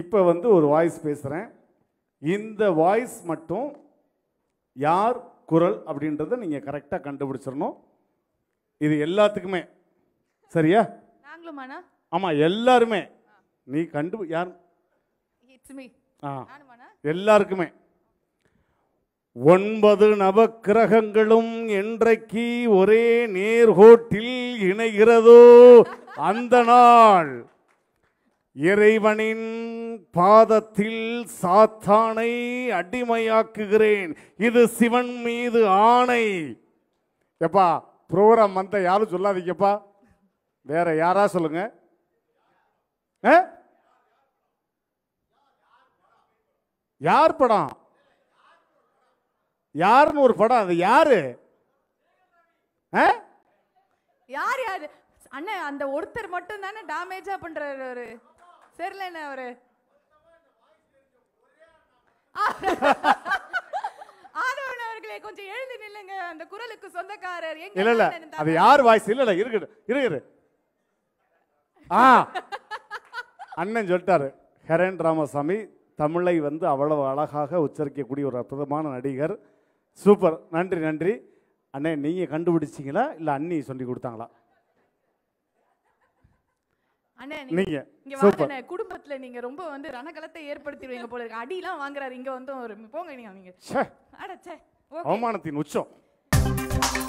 இப்போ வந்து ஒரு வாய்ஸ் பேசுகிறேன் இந்த வாய்ஸ் மட்டும் யார் குரல் அப்படின்றத நீங்கள் கரெக்டாக கண்டுபிடிச்சிடணும் இது எல்லாத்துக்குமே சரியா ஆமாம் எல்லாருமே நீ கண்டு யார் ஆ எல்லாருக்குமே ஒன்பது நவக்கிரகங்களும் என்றைக்கு ஒரே நேர்கோட்டில் இணைகிறதோ அந்த நாள் இறைவனின் பாதத்தில் சாத்தானை அடிமையாக்குகிறேன் இது சிவன் மீது ஆணை எப்பா புரோகிராம் வந்த யாரும் சொல்லாதீங்கப்பா வேற யாரா சொல்லுங்க யார் படம் யாருன்னு ஒரு படம் அது யாரு யார் யாரு அண்ணன் அந்த ஒருத்தர் மட்டும் தானே டேமேஜா பண்றாரு சரில என்ன அவரு ஆதவன் கொஞ்சம் எழுதி நில்லுங்க அந்த குரலுக்கு சொந்தக்காரர் எங்க இல்ல இல்ல அது யார் வாய்ஸ் இல்ல இல்ல இருக்கு இருக்கு ஆ அண்ணன் சொல்லிட்டாரு ஹெரன் ராமசாமி தமிழை வந்து அவ்வளவு அழகாக உச்சரிக்கக்கூடிய ஒரு அற்புதமான நடிகர் சூப்பர் நன்றி நன்றி அண்ணே நீங்கள் கண்டுபிடிச்சிங்களா இல்லை அண்ணி சொல்லி கொடுத்தாங்களா நீங்க இங்க குடும்பத்துல நீங்க ரொம்ப வந்து போல வாங்குறாரு இங்க ஒரு போங்க நீங்க அவமானத்தின் உச்சம்